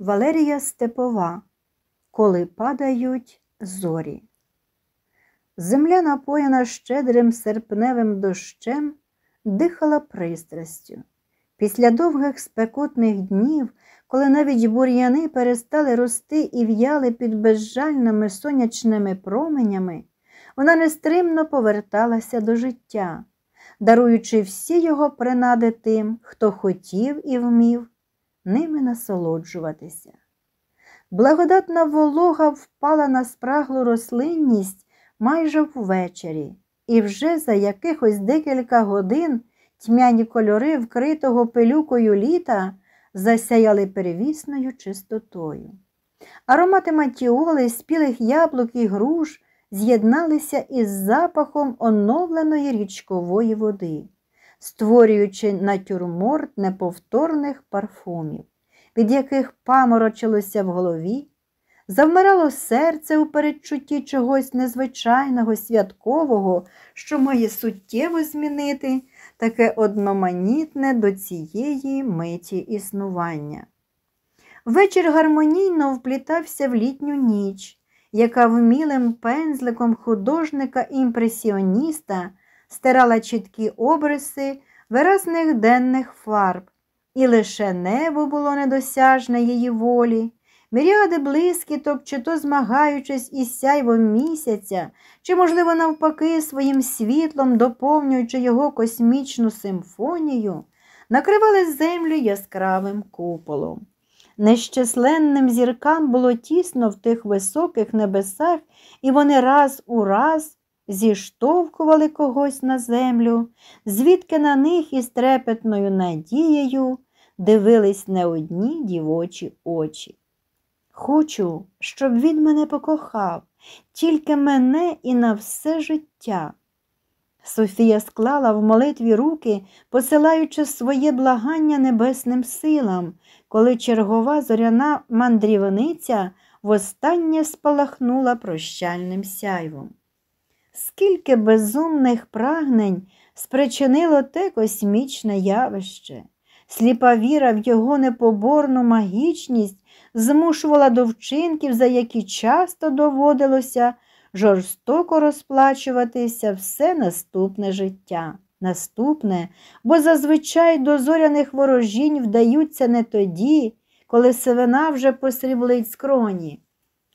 Валерія Степова, Коли падають зорі. Земля, напоєна щедрим серпневим дощем, дихала пристрастю. Після довгих спекотних днів, коли навіть бур'яни перестали рости і в'яли під безжальними сонячними променями, вона нестримно поверталася до життя, даруючи всі його принади тим, хто хотів і вмів ними насолоджуватися. Благодатна волога впала на спраглу рослинність майже ввечері, і вже за якихось декілька годин тьмяні кольори вкритого пилюкою літа засяяли перевісною чистотою. Аромати матіоли, спілих яблук і груш з'єдналися із запахом оновленої річкової води створюючи натюрморт неповторних парфумів, від яких паморочилося в голові, завмирало серце у передчутті чогось незвичайного, святкового, що має суттєво змінити таке одноманітне до цієї миті існування. Вечір гармонійно вплітався в літню ніч, яка вмілим пензликом художника-імпресіоніста стирала чіткі обриси виразних денних фарб, і лише небо було недосяжне її волі. Міріади блискіток, чи то змагаючись із сяйвом місяця, чи, можливо, навпаки, своїм світлом, доповнюючи його космічну симфонію, накривали землю яскравим куполом. Нещисленним зіркам було тісно в тих високих небесах, і вони раз у раз зіштовхували когось на землю, звідки на них із трепетною надією дивились не одні дівочі очі. Хочу, щоб він мене покохав, тільки мене і на все життя. Софія склала в молитві руки, посилаючи своє благання небесним силам, коли чергова зоряна мандрівниця востаннє спалахнула прощальним сяйвом скільки безумних прагнень спричинило те космічне явище. Сліпа віра в його непоборну магічність змушувала до вчинків, за які часто доводилося жорстоко розплачуватися все наступне життя. Наступне, бо зазвичай до зоряних ворожінь вдаються не тоді, коли сивина вже посріблить скроні.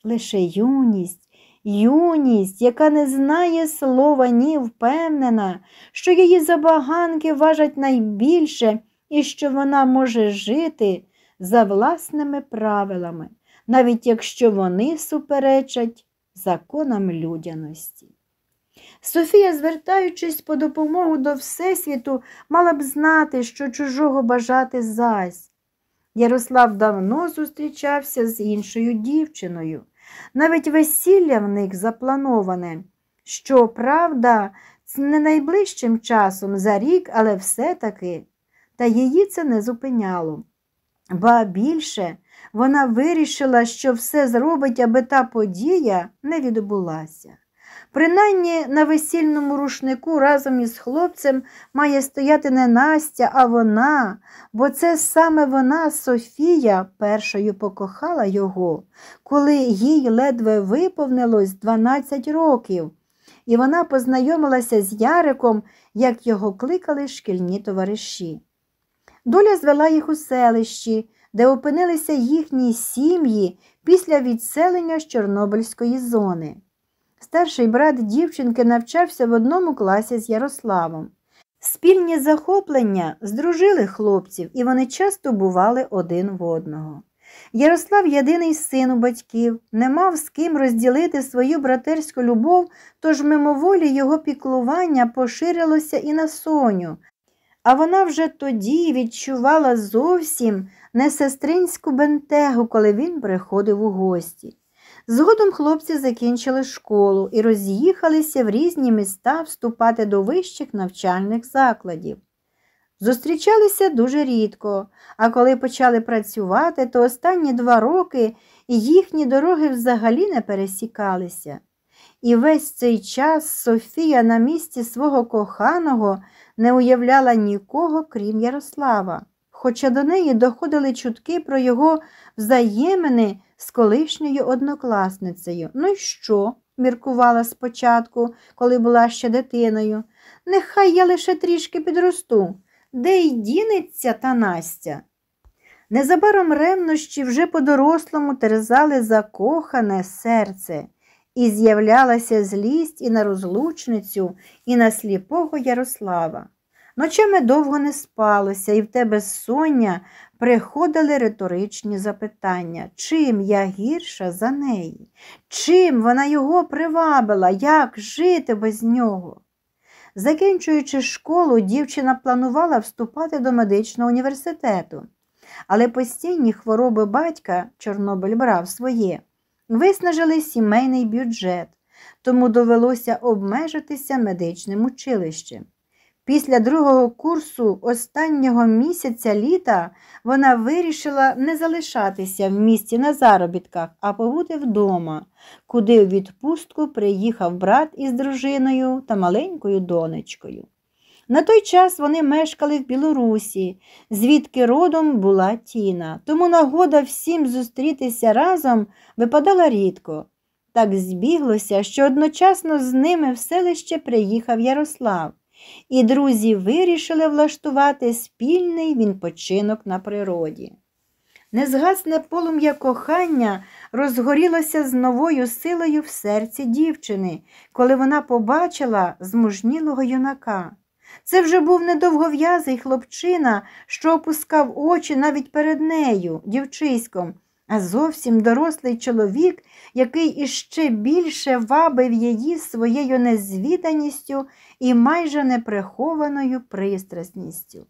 Лише юність, юність, яка не знає слова ні впевнена, що її забаганки важать найбільше і що вона може жити за власними правилами, навіть якщо вони суперечать законам людяності. Софія, звертаючись по допомогу до Всесвіту, мала б знати, що чужого бажати зась. Ярослав давно зустрічався з іншою дівчиною. Навіть весілля в них заплановане. Щоправда, не найближчим часом за рік, але все-таки. Та її це не зупиняло. Ба більше вона вирішила, що все зробить, аби та подія не відбулася. Принаймні на весільному рушнику разом із хлопцем має стояти не Настя, а вона, бо це саме вона, Софія, першою покохала його, коли їй ледве виповнилось 12 років, і вона познайомилася з Яриком, як його кликали шкільні товариші. Доля звела їх у селищі, де опинилися їхні сім'ї після відселення з Чорнобильської зони. Старший брат дівчинки навчався в одному класі з Ярославом. Спільні захоплення здружили хлопців, і вони часто бували один в одного. Ярослав, єдиний син у батьків, не мав з ким розділити свою братерську любов, тож мимоволі його піклування поширилося і на Соню, а вона вже тоді відчувала зовсім не сестринську бентегу, коли він приходив у гості. Згодом хлопці закінчили школу і роз'їхалися в різні міста вступати до вищих навчальних закладів. Зустрічалися дуже рідко, а коли почали працювати, то останні два роки їхні дороги взагалі не пересікалися. І весь цей час Софія на місці свого коханого не уявляла нікого, крім Ярослава, хоча до неї доходили чутки про його взаємини з колишньою однокласницею. Ну й що? міркувала спочатку, коли була ще дитиною. Нехай я лише трішки підросту, де й дінеться та Настя. Незабаром ревнощі вже по-дорослому терзали закохане серце, і з'являлася злість і на розлучницю, і на сліпого Ярослава. Ночами довго не спалося, і в тебе соння приходили риторичні запитання, чим я гірша за неї, чим вона його привабила, як жити без нього. Закінчуючи школу, дівчина планувала вступати до медичного університету, але постійні хвороби батька Чорнобиль брав своє, виснажили сімейний бюджет, тому довелося обмежитися медичним училищем. Після другого курсу останнього місяця літа вона вирішила не залишатися в місті на заробітках, а побути вдома, куди у відпустку приїхав брат із дружиною та маленькою донечкою. На той час вони мешкали в Білорусі, звідки родом була Тіна, тому нагода всім зустрітися разом випадала рідко. Так збіглося, що одночасно з ними в селище приїхав Ярослав і друзі вирішили влаштувати спільний відпочинок на природі. Незгасне полум'я кохання розгорілося з новою силою в серці дівчини, коли вона побачила змужнілого юнака. Це вже був недовгов'язий хлопчина, що опускав очі навіть перед нею, дівчиськом, а зовсім дорослий чоловік, який іще більше вабив її своєю незвіданістю і майже неприхованою пристрасністю.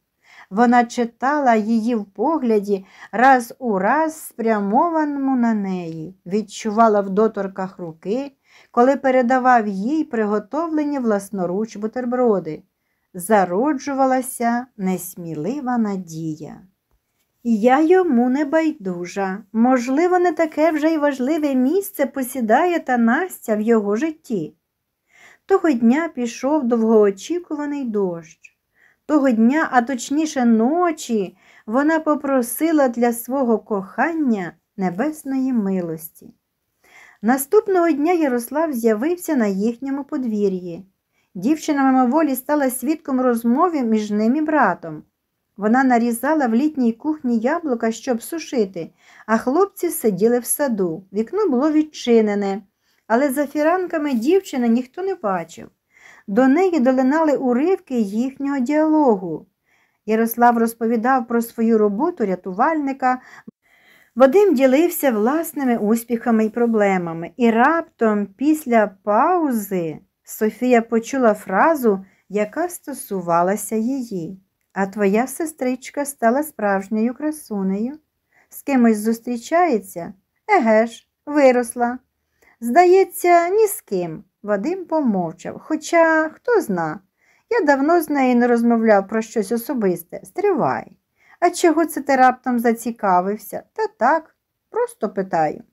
Вона читала її в погляді раз у раз спрямованому на неї, відчувала в доторках руки, коли передавав їй приготовлені власноруч бутерброди. Зароджувалася несмілива надія. Я йому не байдужа. Можливо, не таке вже й важливе місце посідає та Настя в його житті. Того дня пішов довгоочікуваний дощ. Того дня, а точніше ночі, вона попросила для свого кохання небесної милості. Наступного дня Ярослав з'явився на їхньому подвір'ї. Дівчина мимоволі стала свідком розмови між ним і братом. Вона нарізала в літній кухні яблука, щоб сушити, а хлопці сиділи в саду. Вікно було відчинене але за фіранками дівчини ніхто не бачив. До неї долинали уривки їхнього діалогу. Ярослав розповідав про свою роботу рятувальника. Вадим ділився власними успіхами і проблемами, і раптом, після паузи, Софія почула фразу, яка стосувалася її. А твоя сестричка стала справжньою красунею. З кимось зустрічається? Еге ж, виросла. Здається, ні з ким. Вадим помовчав. Хоча хто зна, я давно з нею не розмовляв про щось особисте. Стривай. А чого це ти раптом зацікавився? Та так, просто питаю.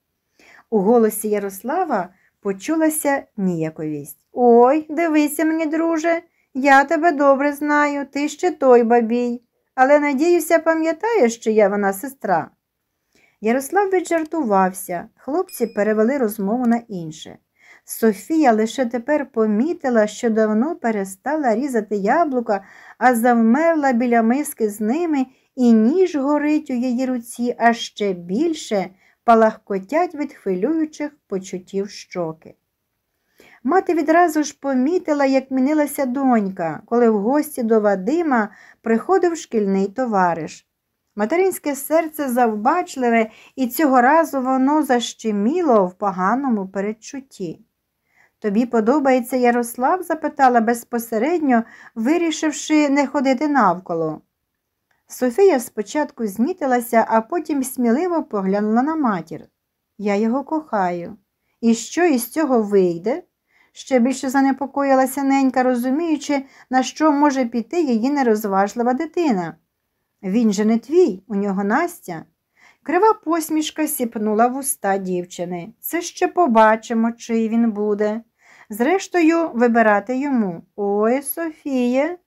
У голосі Ярослава почулася ніяковість. Ой, дивися мені, друже, я тебе добре знаю, ти ще той бабій. Але надіюся, пам'ятаєш, що я вона сестра. Ярослав віджартувався, хлопці перевели розмову на інше. Софія лише тепер помітила, що давно перестала різати яблука, а завмерла біля миски з ними, і ніж горить у її руці, а ще більше палахкотять від хвилюючих почуттів щоки. Мати відразу ж помітила, як мінилася донька, коли в гості до Вадима приходив шкільний товариш. Материнське серце завбачливе, і цього разу воно защеміло в поганому передчутті. Тобі подобається Ярослав? запитала безпосередньо, вирішивши не ходити навколо. Софія спочатку знітилася, а потім сміливо поглянула на матір. Я його кохаю. І що із цього вийде? Ще більше занепокоїлася ненька, розуміючи, на що може піти її нерозважлива дитина. Він же не твій, у нього Настя. Крива посмішка сіпнула вуста дівчини. Це ще побачимо, чий він буде. Зрештою, вибирати йому. Ой, Софіє,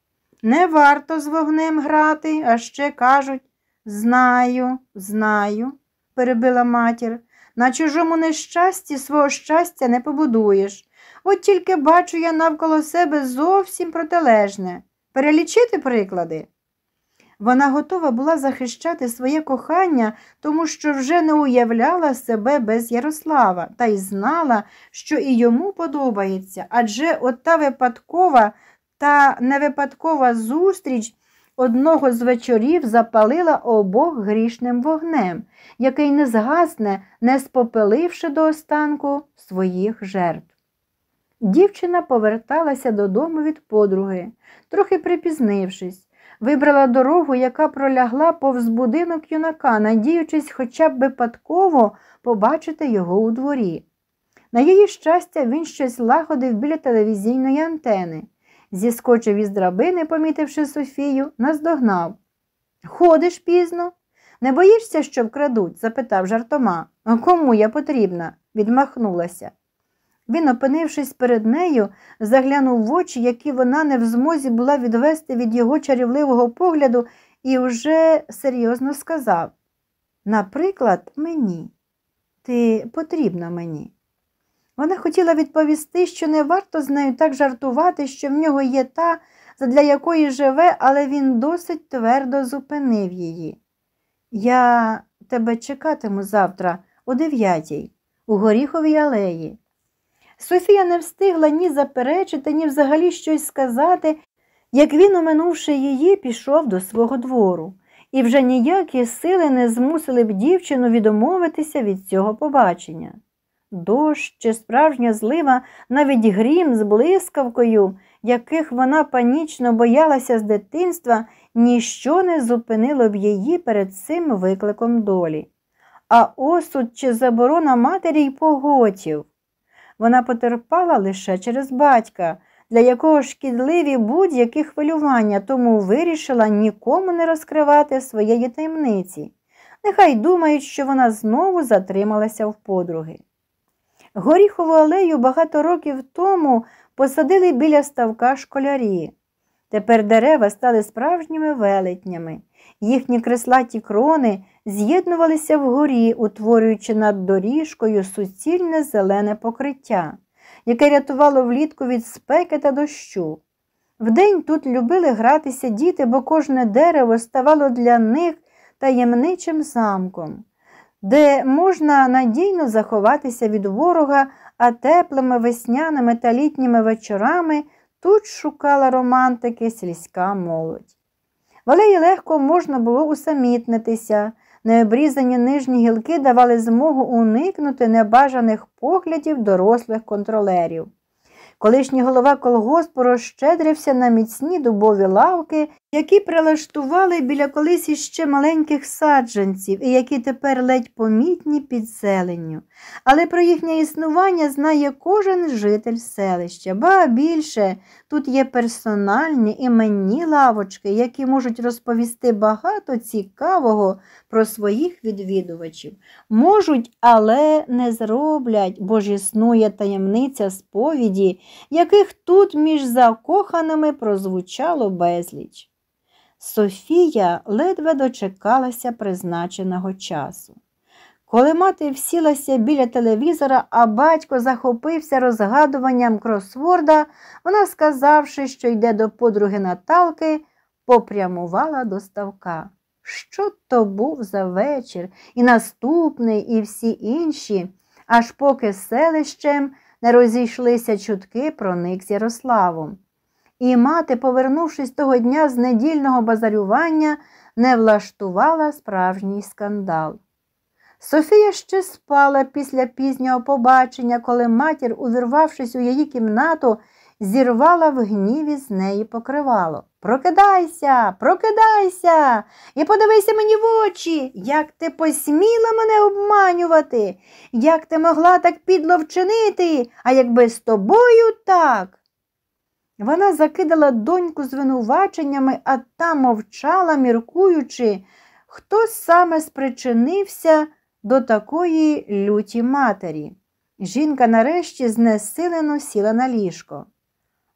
не варто з вогнем грати, а ще кажуть знаю, знаю, перебила матір. На чужому нещасті свого щастя не побудуєш. От тільки бачу я навколо себе зовсім протилежне. Перелічити приклади. Вона готова була захищати своє кохання, тому що вже не уявляла себе без Ярослава та й знала, що і йому подобається, адже от та випадкова та невипадкова зустріч одного з вечорів запалила обох грішним вогнем, який не згасне, не спопеливши до останку своїх жертв. Дівчина поверталася додому від подруги, трохи припізнившись вибрала дорогу, яка пролягла повз будинок юнака, надіючись хоча б випадково побачити його у дворі. На її щастя, він щось лагодив біля телевізійної антени. Зіскочив із драбини, помітивши Софію, наздогнав. Ходиш пізно? Не боїшся, що вкрадуть? запитав жартома. Кому я потрібна? відмахнулася. Він, опинившись перед нею, заглянув в очі, які вона не в змозі була відвести від його чарівливого погляду, і вже серйозно сказав Наприклад, мені, ти потрібна мені. Вона хотіла відповісти, що не варто з нею так жартувати, що в нього є та, задля якої живе, але він досить твердо зупинив її. Я тебе чекатиму завтра о дев'ятій, у горіховій алеї. Софія не встигла ні заперечити, ні взагалі щось сказати, як він, оминувши її, пішов до свого двору, і вже ніякі сили не змусили б дівчину відмовитися від цього побачення. Дощ чи справжня злива, навіть грім з блискавкою, яких вона панічно боялася з дитинства, ніщо не зупинило б її перед цим викликом долі. А осуд чи заборона матері й поготів вона потерпала лише через батька, для якого шкідливі будь-які хвилювання, тому вирішила нікому не розкривати своєї таємниці. Нехай думають, що вона знову затрималася в подруги. Горіхову алею багато років тому посадили біля ставка школярі. Тепер дерева стали справжніми велетнями, їхні креслаті крони з'єднувалися вгорі, утворюючи над доріжкою суцільне зелене покриття, яке рятувало влітку від спеки та дощу. Вдень тут любили гратися діти, бо кожне дерево ставало для них таємничим замком, де можна надійно заховатися від ворога, а теплими весняними та літніми вечорами тут шукала романтики сільська молодь. В легко можна було усамітнитися, Необрізані нижні гілки давали змогу уникнути небажаних поглядів дорослих контролерів. Колишній голова колгоспу розщедрився на міцні дубові лавки які прилаштували біля колись іще маленьких саджанців і які тепер ледь помітні під зеленню. Але про їхнє існування знає кожен житель селища, ба більше тут є персональні іменні лавочки, які можуть розповісти багато цікавого про своїх відвідувачів. Можуть, але не зроблять, бо ж існує таємниця сповіді, яких тут між закоханими прозвучало безліч. Софія ледве дочекалася призначеного часу. Коли мати всілася біля телевізора, а батько захопився розгадуванням кросворда, вона, сказавши, що йде до подруги Наталки, попрямувала до ставка. Що то був за вечір, і наступний, і всі інші, аж поки селищем не розійшлися чутки про них з Ярославом і мати, повернувшись того дня з недільного базарювання, не влаштувала справжній скандал. Софія ще спала після пізнього побачення, коли матір, увірвавшись у її кімнату, зірвала в гніві з неї покривало. Прокидайся, прокидайся і подивися мені в очі, як ти посміла мене обманювати, як ти могла так підло вчинити, а якби з тобою так. Вона закидала доньку звинуваченнями, а та мовчала, міркуючи, хто саме спричинився до такої люті матері. Жінка нарешті знесилено сіла на ліжко.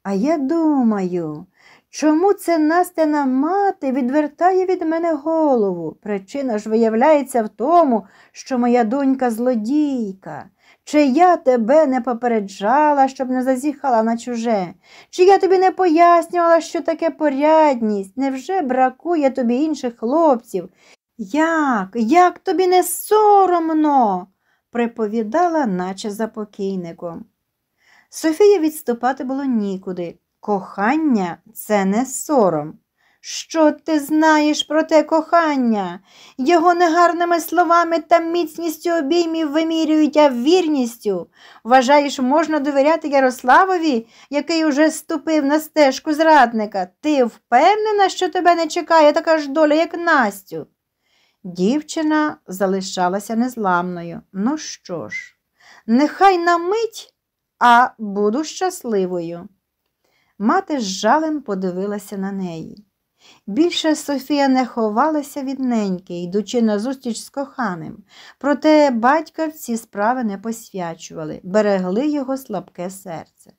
А я думаю, чому це Настяна мати відвертає від мене голову? Причина ж виявляється в тому, що моя донька злодійка. Чи я тебе не попереджала, щоб не зазіхала на чуже? Чи я тобі не пояснювала, що таке порядність? Невже бракує тобі інших хлопців? Як, як тобі не соромно? приповідала, наче за покійником. Софія відступати було нікуди. Кохання це не сором. Що ти знаєш про те кохання? Його негарними словами та міцністю обіймів вимірюють, а вірністю. Вважаєш, можна довіряти Ярославові, який уже ступив на стежку зрадника. Ти впевнена, що тебе не чекає така ж доля, як Настю? Дівчина залишалася незламною. Ну що ж, нехай на мить, а буду щасливою. Мати з жалем подивилася на неї. Більше Софія не ховалася від неньки, йдучи на зустріч з коханим, проте батька в ці справи не посвячували, берегли його слабке серце.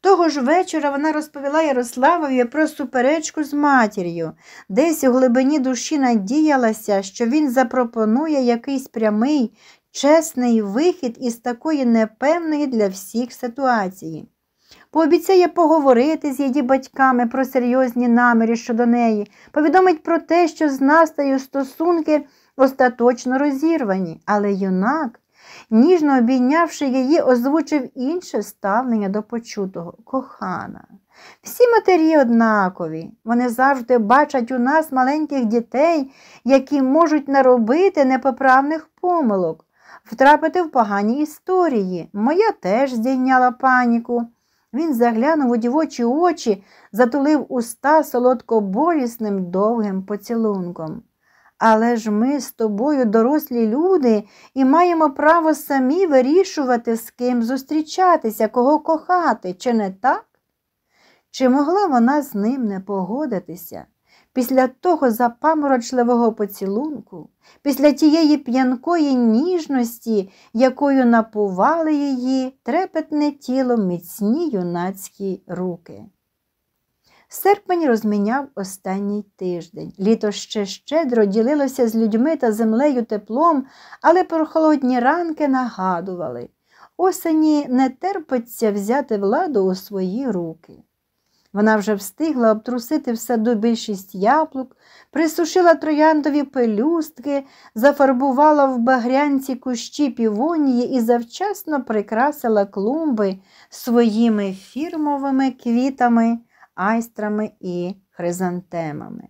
Того ж вечора вона розповіла Ярославові про суперечку з матір'ю, десь у глибині душі надіялася, що він запропонує якийсь прямий, чесний вихід із такої непевної для всіх ситуації. Пообіцяє поговорити з її батьками про серйозні наміри щодо неї, повідомить про те, що з настаю стосунки остаточно розірвані, але юнак, ніжно обійнявши її, озвучив інше ставлення до почутого кохана. Всі матері однакові, вони завжди бачать у нас маленьких дітей, які можуть наробити непоправних помилок, втрапити в погані історії. Моя теж здійняла паніку. Він заглянув у дівочі очі, затулив уста солодкоболісним довгим поцілунком. Але ж ми з тобою дорослі люди і маємо право самі вирішувати, з ким зустрічатися, кого кохати, чи не так? Чи могла вона з ним не погодитися? після того запаморочливого поцілунку, після тієї п'янкої ніжності, якою напували її трепетне тіло міцні юнацькі руки. Серпень розміняв останній тиждень. Літо ще щедро ділилося з людьми та землею теплом, але прохолодні ранки нагадували. Осені не терпиться взяти владу у свої руки. Вона вже встигла обтрусити в саду більшість яблук, присушила трояндові пелюстки, зафарбувала в багрянці кущі півонії і завчасно прикрасила клумби своїми фірмовими квітами, айстрами і хризантемами.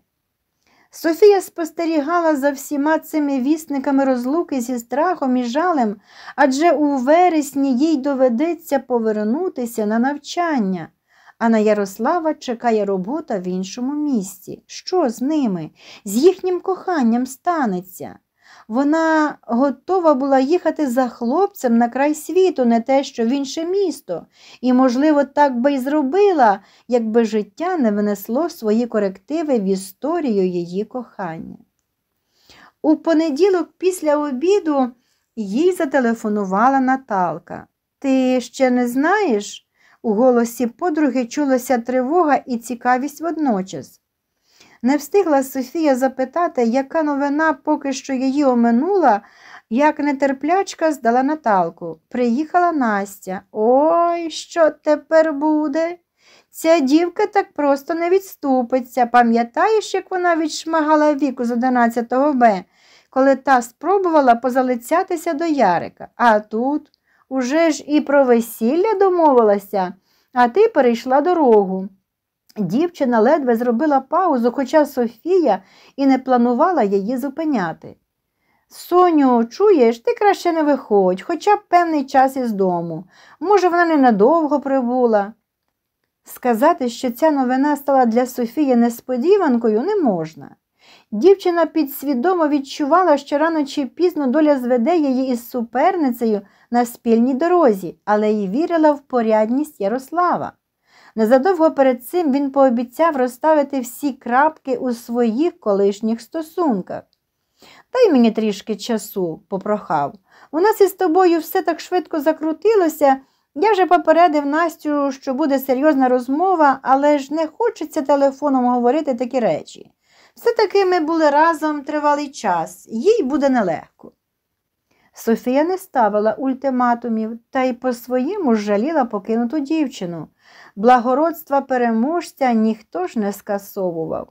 Софія спостерігала за всіма цими вісниками розлуки зі страхом і жалем, адже у вересні їй доведеться повернутися на навчання а на Ярослава чекає робота в іншому місті. Що з ними? З їхнім коханням станеться. Вона готова була їхати за хлопцем на край світу, не те, що в інше місто, і, можливо, так би й зробила, якби життя не внесло свої корективи в історію її кохання. У понеділок після обіду їй зателефонувала Наталка. Ти ще не знаєш? У голосі подруги чулася тривога і цікавість водночас. Не встигла Софія запитати, яка новина поки що її оминула, як нетерплячка здала Наталку. Приїхала Настя. Ой, що тепер буде? Ця дівка так просто не відступиться. Пам'ятаєш, як вона відшмагала віку з 11 Б, коли та спробувала позалицятися до Ярика. А тут Уже ж і про весілля домовилася, а ти перейшла дорогу. Дівчина ледве зробила паузу, хоча Софія і не планувала її зупиняти. Соню, чуєш, ти краще не виходь, хоча б певний час із дому. Може, вона ненадовго прибула. Сказати, що ця новина стала для Софії несподіванкою, не можна. Дівчина підсвідомо відчувала, що рано чи пізно доля зведе її із суперницею на спільній дорозі, але й вірила в порядність Ярослава. Незадовго перед цим він пообіцяв розставити всі крапки у своїх колишніх стосунках. Дай мені трішки часу, попрохав. У нас із тобою все так швидко закрутилося. Я вже попередив Настю, що буде серйозна розмова, але ж не хочеться телефоном говорити такі речі. Все-таки ми були разом тривалий час, їй буде нелегко. Софія не ставила ультиматумів та й по своєму жаліла покинуту дівчину. Благородства переможця ніхто ж не скасовував.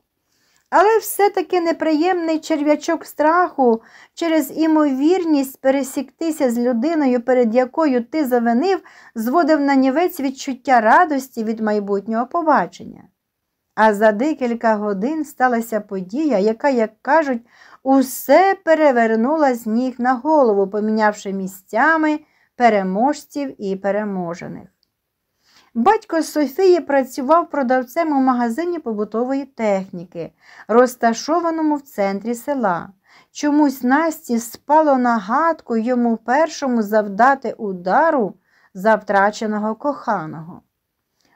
Але все-таки неприємний черв'ячок страху через імовірність пересіктися з людиною, перед якою ти завинив, зводив на нівець відчуття радості від майбутнього побачення. А за декілька годин сталася подія, яка, як кажуть, усе перевернула з ніг на голову, помінявши місцями переможців і переможених. Батько Софії працював продавцем у магазині побутової техніки, розташованому в центрі села. Чомусь Насті спало нагадку йому першому завдати удару за втраченого коханого.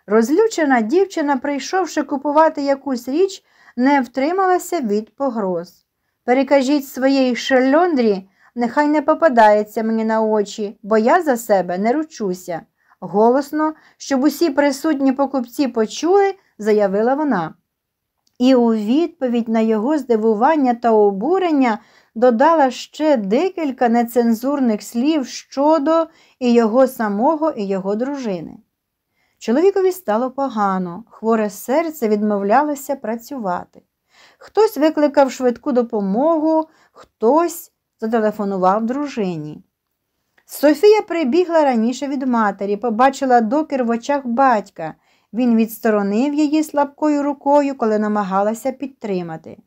Розлючена дівчина, прийшовши купувати якусь річ, не втрималася від погроз. Перекажіть своєї шельондрі, нехай не попадається мені на очі, бо я за себе не ручуся. Голосно, щоб усі присутні покупці почули, заявила вона. І у відповідь на його здивування та обурення додала ще декілька нецензурних слів щодо і його самого, і його дружини. Чоловікові стало погано, хворе серце відмовлялося працювати. Хтось викликав швидку допомогу, хтось зателефонував дружині. Софія прибігла раніше від матері, побачила докір в очах батька. Він відсторонив її слабкою рукою, коли намагалася підтримати.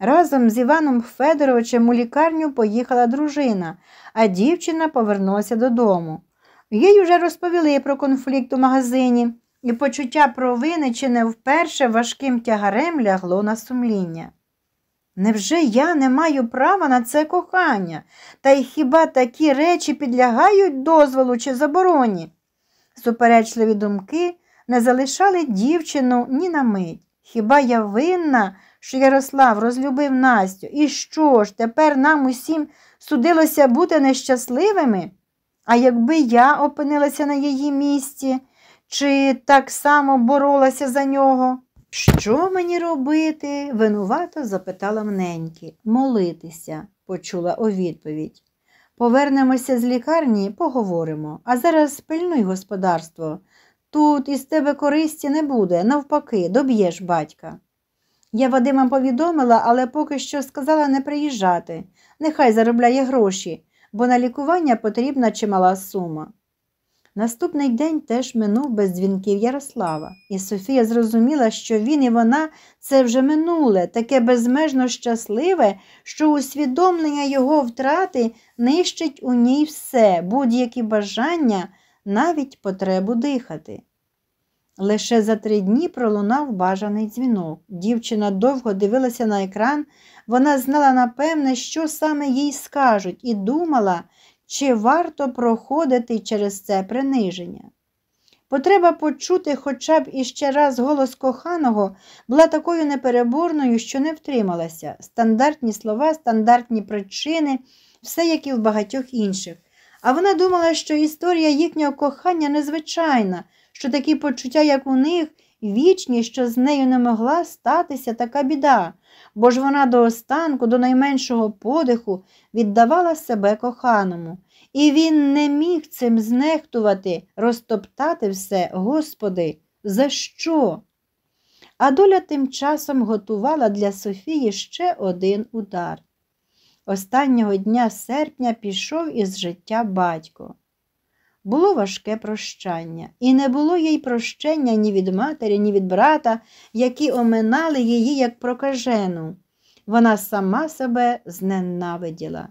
Разом з Іваном Федоровичем у лікарню поїхала дружина, а дівчина повернулася додому. Їй уже розповіли про конфлікт у магазині, і почуття провини чи не вперше важким тягарем лягло на сумління. Невже я не маю права на це кохання, та й хіба такі речі підлягають дозволу чи забороні? Суперечливі думки не залишали дівчину ні на мить. Хіба я винна, що Ярослав розлюбив Настю? І що ж, тепер нам усім судилося бути нещасливими? А якби я опинилася на її місці, чи так само боролася за нього? Що мені робити? винувато запитала мненькі, Молитися, почула у відповідь. Повернемося з лікарні, поговоримо, а зараз пильнуй господарство. Тут із тебе користі не буде, навпаки, доб'єш батька. Я Вадима повідомила, але поки що сказала не приїжджати. Нехай заробляє гроші, бо на лікування потрібна чимала сума. Наступний день теж минув без дзвінків Ярослава, і Софія зрозуміла, що він і вона це вже минуле, таке безмежно щасливе, що усвідомлення його втрати нищить у ній все, будь-які бажання, навіть потребу дихати. Лише за три дні пролунав бажаний дзвінок. Дівчина довго дивилася на екран, вона знала напевне, що саме їй скажуть, і думала, чи варто проходити через це приниження. Потреба почути хоча б іще раз голос коханого була такою непереборною, що не втрималася. Стандартні слова, стандартні причини, все як і в багатьох інших. А вона думала, що історія їхнього кохання незвичайна що такі почуття, як у них, вічні, що з нею не могла статися така біда, бо ж вона до останку, до найменшого подиху, віддавала себе коханому, і він не міг цим знехтувати, розтоптати все, Господи, за що? А доля тим часом готувала для Софії ще один удар. Останнього дня серпня пішов із життя батько було важке прощання, і не було їй прощення ні від матері, ні від брата, які оминали її як прокажену. Вона сама себе зненавиділа.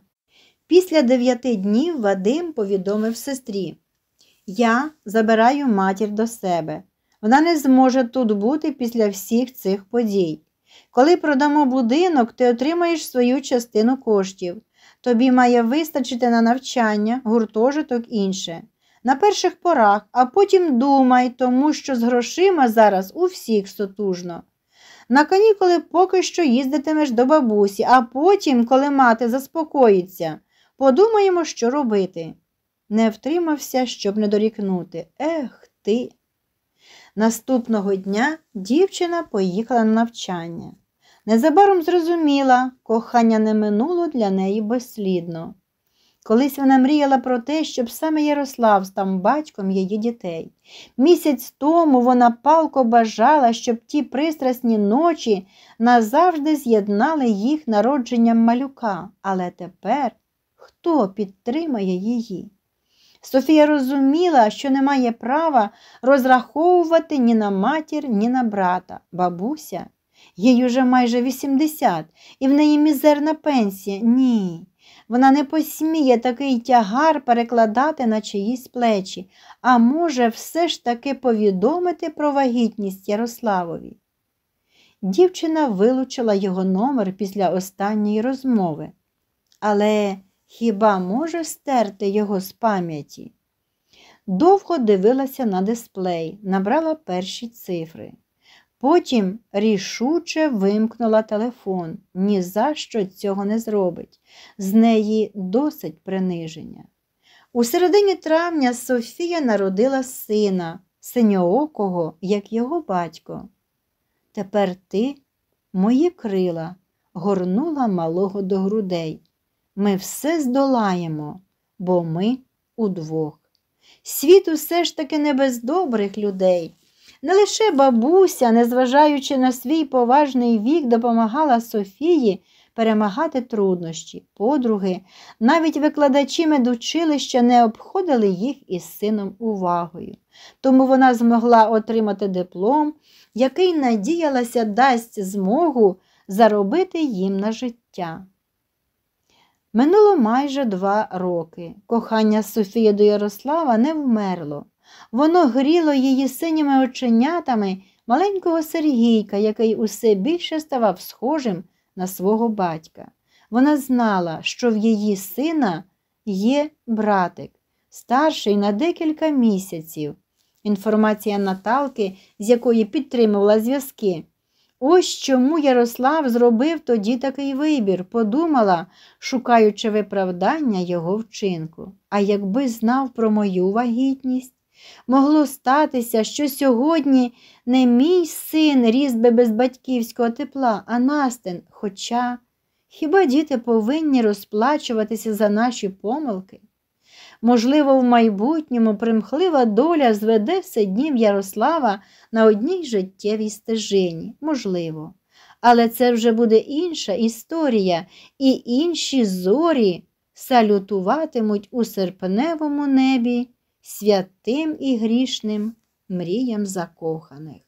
Після дев'яти днів Вадим повідомив сестрі Я забираю матір до себе. Вона не зможе тут бути після всіх цих подій. Коли продамо будинок, ти отримаєш свою частину коштів. Тобі має вистачити на навчання, гуртожиток інше на перших порах, а потім думай, тому що з грошима зараз у всіх сотужно. На канікули поки що їздитимеш до бабусі, а потім, коли мати заспокоїться, подумаємо, що робити. Не втримався, щоб не дорікнути. Ех ти. Наступного дня дівчина поїхала на навчання. Незабаром зрозуміла, кохання не минуло для неї безслідно. Колись вона мріяла про те, щоб саме Ярослав став батьком її дітей. Місяць тому вона палко бажала, щоб ті пристрасні ночі назавжди з'єднали їх народженням малюка, але тепер хто підтримає її? Софія розуміла, що не має права розраховувати ні на матір, ні на брата, бабуся. Їй уже майже 80, і в неї мізерна пенсія. Ні. Вона не посміє такий тягар перекладати на чиїсь плечі, а може, все ж таки повідомити про вагітність Ярославові. Дівчина вилучила його номер після останньої розмови, але хіба може стерти його з пам'яті? Довго дивилася на дисплей, набрала перші цифри. Потім рішуче вимкнула телефон. Ні за що цього не зробить. З неї досить приниження. У середині травня Софія народила сина, синьоокого, як його батько. Тепер ти, мої крила, горнула малого до грудей. Ми все здолаємо, бо ми удвох. Світ усе ж таки не без добрих людей. Не лише бабуся, незважаючи на свій поважний вік, допомагала Софії перемагати труднощі, подруги, навіть викладачі медучилища не обходили їх із сином увагою. Тому вона змогла отримати диплом, який надіялася, дасть змогу заробити їм на життя. Минуло майже два роки. Кохання Софії до Ярослава не вмерло. Воно гріло її синіми оченятами маленького Сергійка, який усе більше ставав схожим на свого батька. Вона знала, що в її сина є братик, старший на декілька місяців. Інформація Наталки, з якої підтримувала зв'язки. Ось чому Ярослав зробив тоді такий вибір, подумала, шукаючи виправдання його вчинку. А якби знав про мою вагітність, Могло статися, що сьогодні не мій син ріс би без батьківського тепла, а Настин. Хоча хіба діти повинні розплачуватися за наші помилки? Можливо, в майбутньому примхлива доля зведе все днів Ярослава на одній життєвій стежині, можливо. Але це вже буде інша історія, і інші зорі салютуватимуть у серпневому небі святим і грішним мріям закоханих.